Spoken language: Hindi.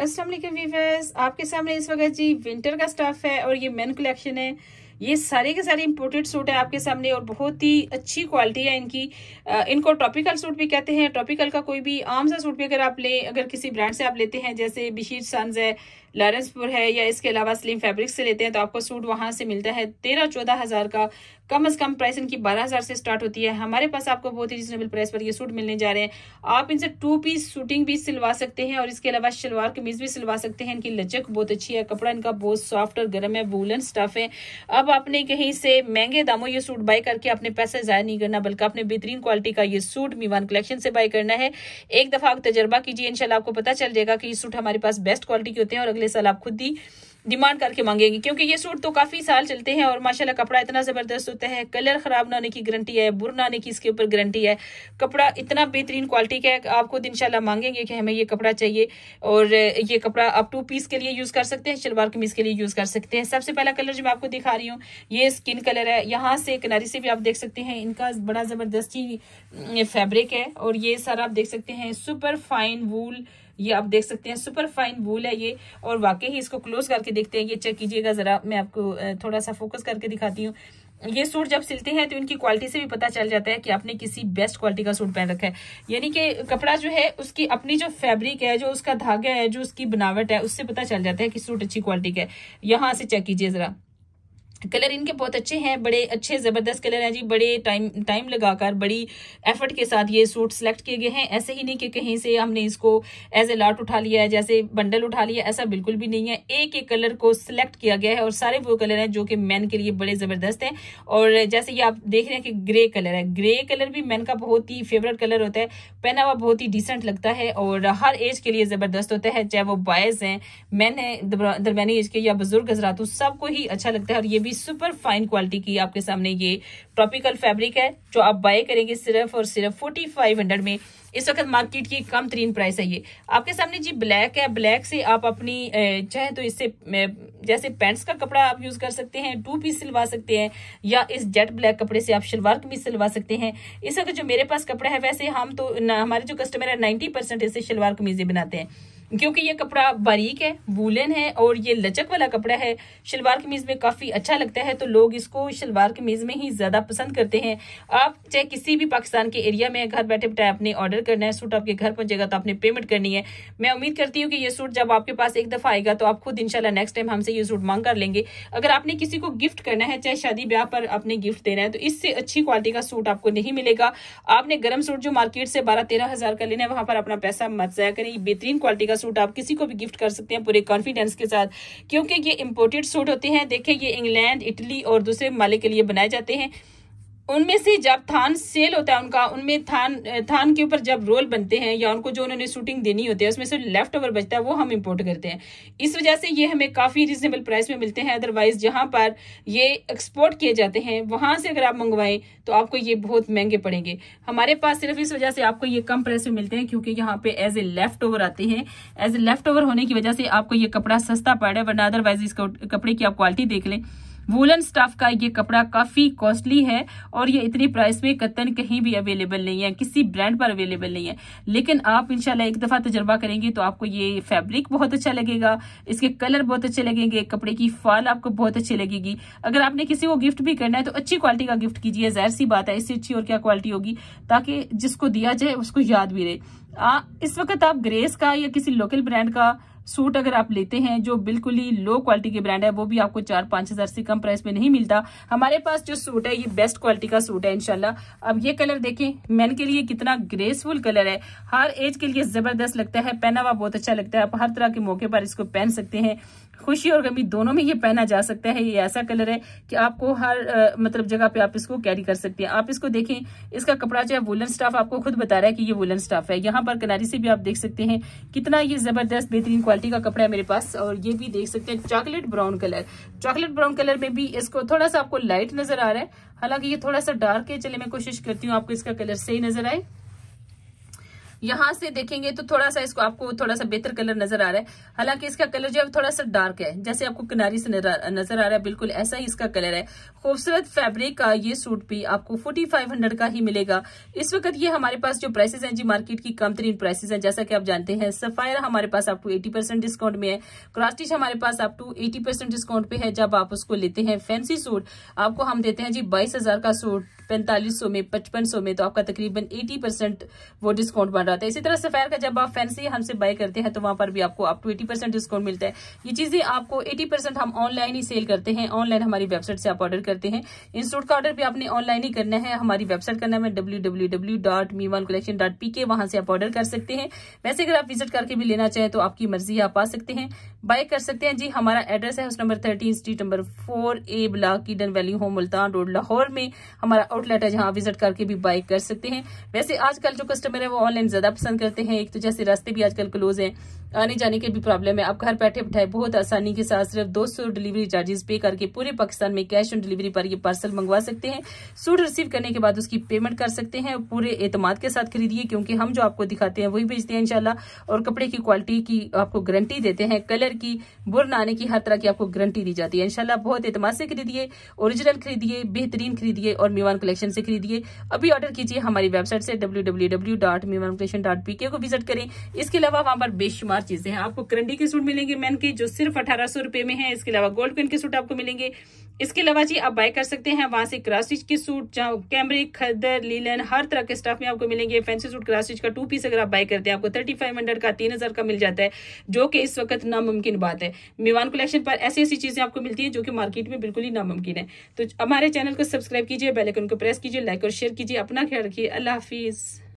असलम वीवर्स आपके सामने इस वक्त जी विंटर का स्टफ़ है और ये मेन कलेक्शन है ये सारे के सारे इम्पोर्टेड सूट है आपके सामने और बहुत ही अच्छी क्वालिटी है इनकी आ, इनको ट्रॉपिकल सूट भी कहते हैं ट्रॉपिकल का कोई भी आम सा सूट भी अगर आप लें अगर किसी ब्रांड से आप लेते हैं जैसे बिशीर सन्स है लॉरेंसपुर है या इसके अलावा स्लिम फैब्रिक से लेते हैं तो आपको सूट वहां से मिलता है तेरह चौदह हज़ार का कम अज़ कम प्राइस इनकी बारह हज़ार से स्टार्ट होती है हमारे पास आपको बहुत ही रिजनेबल प्राइस पर ये सूट मिलने जा रहे हैं आप इनसे टू पीस शूटिंग भी सिलवा सकते हैं और इसके अलावा शलवार कमीज भी सिलवा सकते हैं इनकी लचक बहुत अच्छी है कपड़ा इनका बहुत सॉफ्ट और गर्म है वूलन स्टफ है अब आपने कहीं से महंगे दामों ये सूट बाय करके अपने पैसे ज़ाया नहीं करना बल्कि अपने बेहतरीन क्वालिटी का ये सूट मीवान कलेक्शन से बाय करना है एक दफ़ा आप तजर्बा कीजिए इनशाला आपको पता चल जाएगा कि ये सूट हमारे पास बेस्ट क्वालिटी के होते हैं और अगले अगले साल आप खुद ही डिमांड करके मांगेंगे क्योंकि ये सूट तो काफ़ी साल चलते हैं और माशाल्लाह कपड़ा इतना ज़बरदस्त होता है कलर ख़राब ना होने की गारंटी है बुर ना आने की इसके ऊपर गारंटी है कपड़ा इतना बेहतरीन क्वालिटी का है आपको खुद इंशाल्लाह मांगेंगे कि हमें ये कपड़ा चाहिए और ये कपड़ा आप टू पीस के लिए यूज़ कर सकते हैं शलवार कमीज़ के लिए यूज़ कर सकते हैं सबसे पहला कलर जो मैं आपको दिखा रही हूँ ये स्किन कलर है यहाँ से किनारी से भी आप देख सकते हैं इनका बड़ा ज़बरदस्ती फेब्रिक है और ये सारा आप देख सकते हैं सुपर फाइन वूल ये आप देख सकते हैं सुपर फाइन वूल है ये और वाकई ही इसको क्लोज करके देखते हैं ये चेक कीजिएगा ज़रा मैं आपको थोड़ा सा फोकस करके दिखाती हूँ ये सूट जब सिलते हैं तो इनकी क्वालिटी से भी पता चल जाता है कि आपने किसी बेस्ट क्वालिटी का सूट पहन रखा है यानी कि कपड़ा जो है उसकी अपनी जो फैब्रिक है जो उसका धागा है जो उसकी बनावट है उससे पता चल जाता है कि सूट अच्छी क्वालिटी का है यहां से चेक कीजिए ज़रा कलर इनके बहुत अच्छे हैं बड़े अच्छे ज़बरदस्त कलर हैं जी बड़े टाइम टाइम लगाकर बड़ी एफर्ट के साथ ये सूट सेलेक्ट किए गए हैं ऐसे ही नहीं कि कहीं से हमने इसको एज ए लॉट उठा लिया है जैसे बंडल उठा लिया ऐसा बिल्कुल भी नहीं है एक एक कलर को सिलेक्ट किया गया है और सारे वो कलर हैं जो कि मैन के लिए बड़े ज़बरदस्त हैं और जैसे ये आप देख रहे हैं कि ग्रे कलर है ग्रे कलर भी मैन का बहुत ही फेवरेट कलर होता है पहना हुआ बहुत ही डिसेंट लगता है और हर एज के लिए ज़बरदस्त होता है चाहे वो बॉयज़ हैं मैन है दरमिया एज के या बुजुर्ग हजरातों सबको ही अच्छा लगता है और ये भी भी सुपर फाइन क्वालिटी की आपके सामने ये ट्रॉपिकल फैब्रिक है जो आप बाय करेंगे सिर्फ और सिर्फ फोर्टी फाइव हंड्रेड में इस वक्त मार्केट की कम तरीन प्राइस है ये आपके सामने जी ब्लैक है ब्लैक से आप अपनी चाहे तो इससे जैसे पैंट्स का कपड़ा आप यूज कर सकते हैं टू पीस सिलवा सकते हैं या इस जेट ब्लैक कपड़े से आप शलवार कमीज सिलवा सकते हैं इस वक्त जो मेरे पास कपड़ा है वैसे हम तो हमारे जो कस्टमर है नाइन्टी परसेंट इससे शलवार कमीजें बनाते हैं क्योंकि ये कपड़ा बारीक है वूलन है और ये लचक वाला कपड़ा है शलवार कमीज में काफ़ी अच्छा लगता है तो लोग इसको शलवार कमीज में ही ज़्यादा पसंद करते हैं आप चाहे किसी भी पाकिस्तान के एरिया में घर बैठे बैठे आपने ऑर्डर करना है सूट आपके घर पहुंचेगा तो आपने पेमेंट करनी है मैं उम्मीद करती हूँ कि ये सूट जब आपके पास एक दफ़ा आएगा तो आप खुद इनशाला नेक्स्ट टाइम हमसे ये सूट मांग कर लेंगे अगर आपने किसी को गिफ्ट करना है चाहे शादी ब्याह पर आपने गिफ्ट देना है तो इससे अच्छी क्वालिटी का सूट आपको नहीं मिलेगा आपने गर्म सूट जो मार्केट से बारह तेरह हज़ार का लेना है वहां पर अपना पैसा मत जाया करें बेहतरीन क्वालिटी का सूट आप किसी को भी गिफ्ट कर सकते हैं पूरे कॉन्फिडेंस के साथ क्योंकि ये इम्पोर्टेड सूट होते हैं देखिए ये इंग्लैंड इटली और दूसरे मालिक के लिए बनाए जाते हैं उनमें से जब थान सेल होता है उनका उनमें थान थान के ऊपर जब रोल बनते हैं या उनको जो उन्होंने शूटिंग देनी होती है उसमें से लेफ्ट ओवर बचता है वो हम इम्पोर्ट करते हैं इस वजह से ये हमें काफ़ी रिजनेबल प्राइस में मिलते हैं अदरवाइज जहां पर ये एक्सपोर्ट किए जाते हैं वहां से अगर आप मंगवाएं तो आपको ये बहुत महंगे पड़ेंगे हमारे पास सिर्फ इस वजह से आपको ये कम प्राइस में मिलते हैं क्योंकि यहाँ पे एज ए लेफ्ट ओवर आते हैं एज ए लेफ्ट ओवर होने की वजह से आपको ये कपड़ा सस्ता पड़ रहा है वरना अदरवाइज इस कपड़े की आप क्वालिटी देख लें वुलन स्टफ का ये कपड़ा काफी कॉस्टली है और ये इतनी प्राइस में कतन कहीं भी अवेलेबल नहीं है किसी ब्रांड पर अवेलेबल नहीं है लेकिन आप इनशाला एक दफा तजर्बा करेंगे तो आपको ये फैब्रिक बहुत अच्छा लगेगा इसके कलर बहुत अच्छे लगेंगे कपड़े की फाल आपको बहुत अच्छी लगेगी अगर आपने किसी को गिफ्ट भी करना है तो अच्छी क्वालिटी का गिफ्ट कीजिए जहर सी बात है इससे अच्छी और क्या क्वालिटी होगी ताकि जिसको दिया जाए उसको याद भी रहे आ, इस वक्त आप ग्रेस का या किसी लोकल ब्रांड का सूट अगर आप लेते हैं जो बिल्कुल ही लो क्वालिटी के ब्रांड है वो भी आपको चार पांच हजार से कम प्राइस में नहीं मिलता हमारे पास जो सूट है ये बेस्ट क्वालिटी का सूट है इनशाला अब ये कलर देखें मैन के लिए कितना ग्रेसफुल कलर है हर एज के लिए जबरदस्त लगता है पहनावा बहुत अच्छा लगता है आप हर तरह के मौके पर इसको पहन सकते हैं खुशी और गमी दोनों में ये पहना जा सकता है ये ऐसा कलर है कि आपको हर आ, मतलब जगह पे आप इसको कैरी कर सकते हैं आप इसको देखें इसका कपड़ा जो है वुलन स्टाफ आपको खुद बता रहा है कि ये वुलन स्टाफ है यहाँ पर किनारी से भी आप देख सकते हैं कितना ये जबरदस्त बेहतरीन क्वालिटी क्वालिटी का कपड़ा है मेरे पास और ये भी देख सकते हैं chocolate brown colour chocolate brown colour में भी इसको थोड़ा सा आपको लाइट नजर आ रहा है हालांकि ये थोड़ा सा डार्क है चले मैं कोशिश करती हूँ आपको इसका कलर सही नजर आए यहां से देखेंगे तो थोड़ा सा इसको आपको थोड़ा सा बेहतर कलर नजर आ रहा है हालांकि इसका कलर जो है थोड़ा सा डार्क है जैसे आपको किनारी से नजर आ रहा है बिल्कुल ऐसा ही इसका कलर है खूबसूरत फैब्रिक का ये सूट भी आपको फोर्टी फाइव हंड्रेड का ही मिलेगा इस वक्त ये हमारे पास जो प्राइसेज हैं जी मार्केट की कम तरीन प्राइसेज है जैसा कि आप जानते हैं सफायर हमारे पास आप टू एटी परसेंट डिस्काउंट में है क्रास्टिच हमारे पास आप टू एटी परसेंट डिस्काउंट पे है जब आप उसको लेते हैं फैंसी सूट आपको हम देते हैं जी बाईस हजार का सूट पैंतालीस सौ में पचपन सौ में तो आपका तकरीबन एटी परसेंट वो डिस्काउंट बन रहता है इसी तरह सफेर का जब आप फैंसी हमसे बाय करते हैं तो वहां पर भी आपको आप ट्वेंटी परसेंट डिस्काउंट मिलता है ये चीजें आपको एटी परसेंट हम ऑनलाइन ही सेल करते हैं ऑनलाइन हमारी वेबसाइट से आप ऑर्डर करते हैं इंस्टोर का ऑर्डर भी आपने ऑनलाइन ही करना है हमारी वेबसाइट का नाम है W W W dot Meewan collection dot P K वहां से आप ऑर्डर कर सकते हैं वैसे अगर आप विजिट करके भी लेना चाहें तो आपकी मर्जी आप आ सकते हैं बाय कर सकते हैं जी हमारा एड्रेस है house number thirteen street number four A block कीडन valley home Multan road Lahore में हमारा आउटलेट है जहां विजिट करके भी बाय कर सकते हैं वैसे आजकल जो कस्टमर है वो ऑनलाइन ज़्यादा पसंद करते हैं एक तो जैसे रास्ते भी आजकल क्लोज हैं आने जाने की भी प्रॉब्लम है आप घर बैठे बैठाए बहुत आसानी के साथ सिर्फ दो सौ डिलीवरी चार्जेस पे करके पूरे पाकिस्तान में कैश ऑन डिलीवरी पर ये पार्सल मंगवा सकते हैं सूट रिसीव करने के बाद उसकी पेमेंट कर सकते हैं पूरे एतमाद के साथ खरीदिए क्योंकि हम जो आपको दिखाते हैं वही भेजते हैं इनशाला और कपड़े की क्वालिटी की आपको गारंटी देते हैं कलर की बुर आने की हर तरह की आपको गारंटी दी जाती है इनशाला बहुत एतमाद से खरीदिए ओरिजिनल खरीदिए बेहतरीन खरीदिए और मीवान कलेक्शन से खरीदिए अभी ऑर्डर कीजिए हमारी वेबसाइट से W W W dot Meewan nation dot PK को विजिट करें इसके अलावा वहां पर बेशुमार चीजें हैं आपको करंडी के सूट मिलेंगे मैन के जो सिर्फ अठारह सौ रुपए में है इसके अलावा गोल्ड पेन के सूट आपको मिलेंगे इसके अलावा जी आप बाय कर सकते हैं वहां से क्रासिच के सूट जहाँ कैमरे खदर लीलन हर तरह के स्टाफ में आपको मिलेंगे फैंसी सूट क्रासिच का टू पीस अगर आप बाय करते हैं आपको थर्टी फाइव हंड्रेड का तीन हजार का मिल जाता है जो कि इस वक्त नामुमकिन बात है मेवान कलेक्शन पर ऐसी ऐसी चीजें आपको मिलती है जो कि मार्केट में बिल्कुल ही नामुमकिन है तो हमारे चैनल को सब्सक्राइब कीजिए बेलाइकन को प्रेस कीजिए लाइक और शेयर कीजिए अपना ख्याल रखिए अल्लाह हाफिज़